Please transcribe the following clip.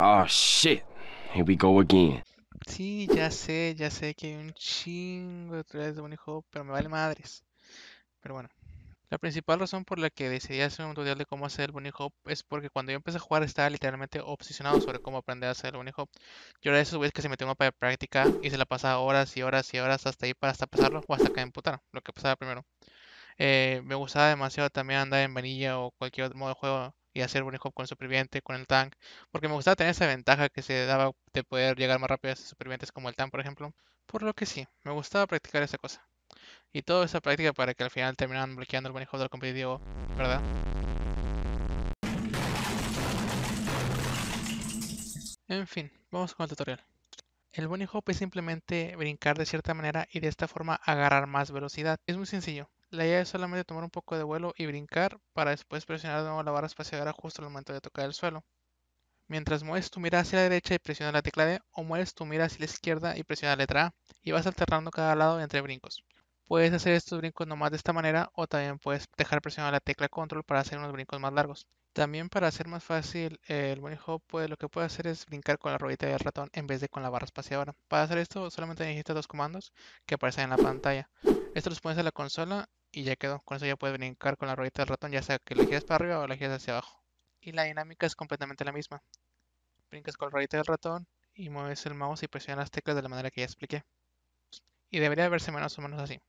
Ah, shit, here we go again. Sí, ya sé, ya sé que hay un chingo de tutoriales de Bunny Hop, pero me vale madres. Pero bueno, la principal razón por la que decidí hacer un tutorial de cómo hacer el Bunny Hop es porque cuando yo empecé a jugar estaba literalmente obsesionado sobre cómo aprender a hacer el Bunny Hop. Yo era de esos güeyes que se metió en mapa de práctica y se la pasaba horas y horas y horas hasta ahí para hasta pasarlo o hasta caer en lo que pasaba primero. Eh, me gustaba demasiado también andar en vanilla o cualquier otro modo de juego y hacer bunny hop con el superviviente, con el tank, porque me gustaba tener esa ventaja que se daba de poder llegar más rápido a esos supervivientes como el tank, por ejemplo. Por lo que sí, me gustaba practicar esa cosa. Y toda esa práctica para que al final terminaran bloqueando el bunny hop del competitivo, ¿verdad? En fin, vamos con el tutorial. El bunny hop es simplemente brincar de cierta manera y de esta forma agarrar más velocidad. Es muy sencillo. La idea es solamente tomar un poco de vuelo y brincar para después presionar de nuevo la barra espaciadora justo al momento de tocar el suelo. Mientras mueves tu mira hacia la derecha y presionas la tecla D o mueves tu mira hacia la izquierda y presionas la letra A y vas alternando cada lado entre brincos. Puedes hacer estos brincos nomás de esta manera o también puedes dejar presionada la tecla control para hacer unos brincos más largos. También para hacer más fácil el bunny hop, pues, lo que puedes hacer es brincar con la ruedita del ratón en vez de con la barra espaciadora. Para hacer esto solamente necesitas dos comandos que aparecen en la pantalla. Estos los pones en la consola y ya quedó. Con eso ya puedes brincar con la ruedita del ratón, ya sea que la giras para arriba o la giras hacia abajo. Y la dinámica es completamente la misma. Brincas con la ruedita del ratón y mueves el mouse y presionas las teclas de la manera que ya expliqué. Y debería verse menos o menos así.